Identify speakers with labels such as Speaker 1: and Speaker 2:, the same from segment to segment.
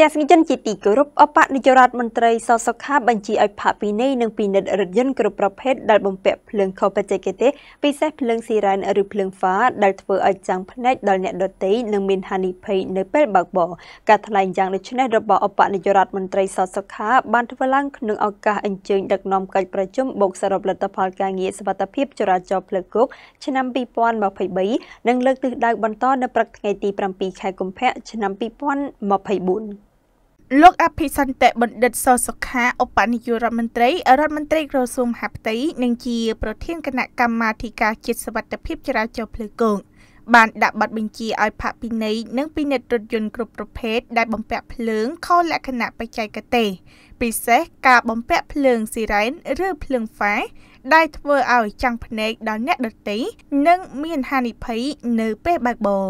Speaker 1: ទេសនិកជនជាទីគោរពអបនិយោរដ្ឋមន្ត្រីសសុខាបញ្ជាឲ្យផាកពិន័យនិងពិនិត្យរថយន្តគ្រប់ប្រភេទដែលបំពាក់ភ្លើងខុសបច្ចេកទេសពិសេសភ្លើងស៊ីរ៉ែនឬភ្លើងហ្វាដែលធ្វើឲ្យចាំងភ្នែកដល់អ្នកដទៃនិងមានហានិភ័យនៅពេលបើកបរការថ្លែងយ៉ាងដូចនេះរបស់អបនិយោរដ្ឋមន្ត្រីសសុខាបានធ្វើឡើងក្នុងឱកាសអញ្ជើញដឹកនាំកិច្ចប្រជុំបូកសរុបលទ្ធផលការងារសុវត្ថិភាពចរាចរណ៍ផ្លូវគោកឆ្នាំ2023និងលើកទិសដៅបន្តនៅព្រឹកថ្ងៃទី7ខែកុម្ភៈឆ្នាំ2024
Speaker 2: លោកអភិសន្តិបណ្ឌិតសសុខាឧបនាយករដ្ឋមន្ត្រីរដ្ឋមន្ត្រីក្រសួងមហាផ្ទៃនិងជាប្រធានគណៈកម្មាធិការជាតិសវត្ថិភាពចរាចរណ៍ផ្លូវគោកបានដាក់ប័ណ្ណបញ្ជាឲ្យផាកពិន័យនិងពិនិត្យរថយន្តគ្រប់ប្រភេទដែលបំពាក់ភ្លើងខុសលក្ខណៈបច្ចេកទេសពិសេសការបំពាក់ភ្លើងស៊ីរ៉ែនឬភ្លើងហ្វាដែលធ្វើឲ្យចាំងភ្នែកដល់អ្នកដទៃនិងមានហានិភ័យនៅពេលបើកបរ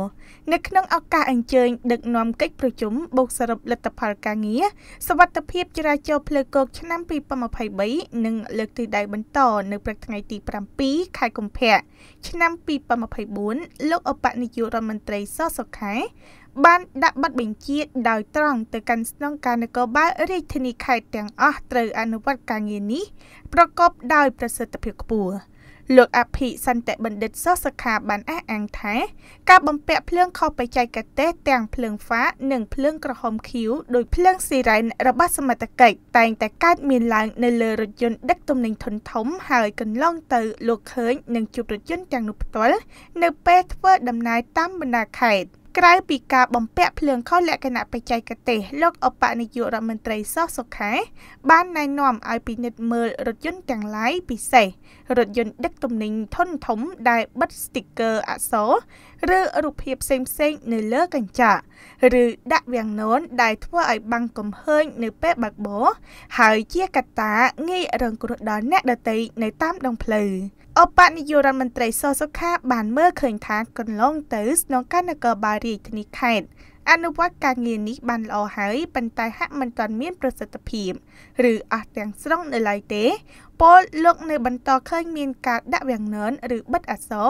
Speaker 2: នៅក្នុងឱកាសអញ្ជើញដឹកនាំកិច្ចប្រជុំបូកសរុបលទ្ធផលការងារសវត្ថភាពចរាចរណ៍ផ្លូវគោកឆ្នាំ2023និងលើកទីដៅបន្តនៅព្រឹកថ្ងៃទី7ខែកុម្ភៈឆ្នាំ2024លោកឧបនាយករដ្ឋមន្ត្រីសសុខាបានដាក់ប័ណ្ណបញ្ជាដោយត្រង់ទៅកាន់ស្នងការនគរបាលរាជធានីខេត្តទាំងអស់ត្រូវអនុវត្តការងារនេះប្រកបដោយប្រសិទ្ធភាពខ្ពស់។លោកអភិសន្តិបណ្ឌិតសសខាបានអះអាងថាការបំពាក់ភ្លើងខុសបច្ចេកទេសទាំងភ្លើងហ្វានិងភ្លើងក្រហមខៀវដោយភ្លើងស៊ីរ៉ែនរបស់សមត្ថកិច្ចតែងតែកើតមានឡើងនៅលើរថយន្តដឹកទំនិញធនធំហើយកន្លងទៅលោកឃើញនឹងជួបរថយន្តទាំងនោះផ្ទាល់នៅ ពេលធ្វើដំណើរតាមបណ្ដាខេត្ត។ក្រៅពីការបំពាក់ភ្លើងខុសលក្ខណៈបច្ចេកទេសលោកឧបនាយករដ្ឋមន្ត្រីសសុខាបានណែនាំឲ្យពិនិត្យមើលរថយន្តទាំងឡាយពិសេសរថយន្តដឹកទំនិញធុនធំដែលបិទស្ទីគ័រអក្សរឬរូបភាពផ្សេងៗនៅលើកញ្ចក់ឬដាក់វាំងននដែលធ្វើឲ្យបាំងកំហើញនៅពេលបើកបរហើយជាកត្តាងាយរងគ្រោះដល់អ្នកដទៃនៅតាមដងផ្លូវ។អបនាយករដ្ឋមន្ត្រីសសុខា បានមើលឃើញថាកន្លងទៅស្នងការនគរបាលរាជធានីខេត្តអនុវត្តការងារនេះបានល្អហើយប៉ុន្តែហាក់មិនទាន់មានប្រសិទ្ធភាពឬអស់ទាំងស្រុងនៅឡើយទេពលលោកនៅ បន្តឃើញមានការដាក់វាំងននឬបិទអសរ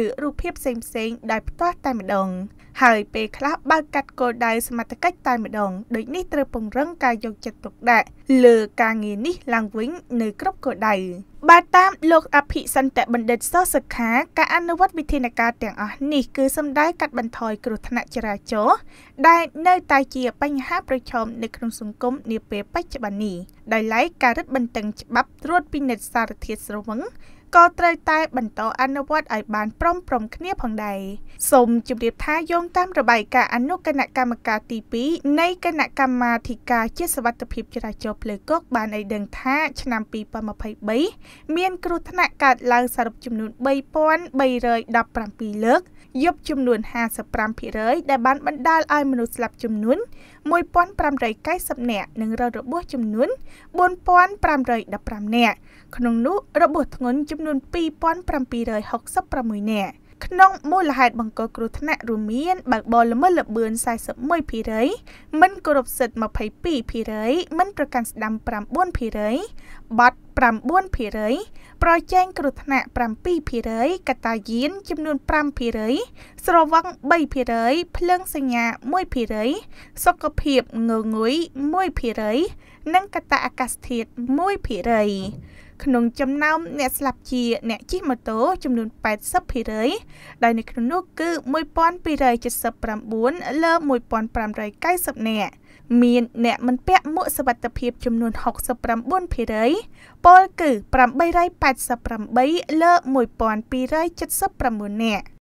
Speaker 2: ឬរូបភាពផ្សេងៗដោយផ្ទាល់តែម្ដងហើយពេលខ្លះបើកាត់គោលដៅសមត្ថកិច្ចតែម្ដងដូចនេះត្រូវពង្រឹងការយកចិត្តទុកដាក់លើការងារនេះឡើងវិញនៅគ្រប់គោលដៅបើតាមលោក អភិសន្តបណ្ឌិតសសខាការអនុវត្តវិធានការទាំងអស់នេះគឺសំដៅកាត់បន្ថយគ្រោះថ្នាក់ចរាចរណ៍ដែលនៅតែជា បញ្ហាប្រឈមនៅក្នុងសង្គមនាពេលបច្ចុប្បន្ននេះដោយឡែកការរឹតបន្តឹងច្បាប់ត្រួតពិនិត្យសារធាតុស្រវឹងក៏ត្រូវតែបន្តអនុវត្តឲ្យបានព្រមព្រំគ្នាផងដែរសូមជម្រាបថាយោងតាមរបាយការណ៍អនុគណៈកម្មការទី2នៃគណៈកម្មាធិការជាសវត្ថភាពចរាចរណ៍ផ្លូវគោកបានឲ្យដឹងថា ឆ្នាំ2023មានគ្រោះថ្នាក់កើតឡើងសរុបចំនួន3317លើកយប់ចំនួន55%ដែលបានបណ្ដាលឲ្យមនុស្សស្លាប់ចំនួន1590នាក់និងរងរបួសចំនួន4515នាក់ក្នុងនោះរបួសធ្ងន់ចំនួននួន2766នាក់ក្នុង មូលហេតុបង្កគ្រោះថ្នាក់រួមមានបើកបរល្មើសល្បឿន41%មិនគោរពសិទ្ធិ22%មិនប្រកាន់ស្ដាំ9%បាត់9%ប្រជែងគ្រោះថ្នាក់7%កតាយានចំនួន5%ស្រវឹង3%ភ្លើងសញ្ញា1%សុខភាពងងុយ1%និងកត្តាអាកាសធាតុ1%ក្នុងចំណោមអ្នកស្លាប់ជាអ្នកជិះម៉ូតូចំនួន80%ដែលនៅក្នុងនោះគឺ1279លើ1590នាក់មាន អ្នកមិនពាក់មួកសុវត្ថិភាពចំនួន69%ពលគឺ888លើ1279នាក់